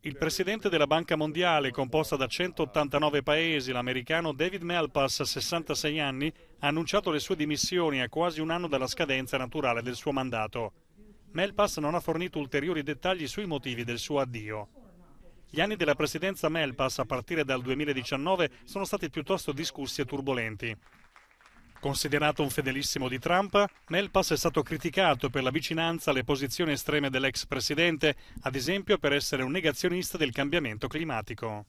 Il presidente della Banca Mondiale, composta da 189 paesi, l'americano David Melpass, 66 anni, ha annunciato le sue dimissioni a quasi un anno dalla scadenza naturale del suo mandato. Melpass non ha fornito ulteriori dettagli sui motivi del suo addio. Gli anni della presidenza Melpass, a partire dal 2019, sono stati piuttosto discussi e turbolenti. Considerato un fedelissimo di Trump, Melpas è stato criticato per la vicinanza alle posizioni estreme dell'ex presidente, ad esempio per essere un negazionista del cambiamento climatico.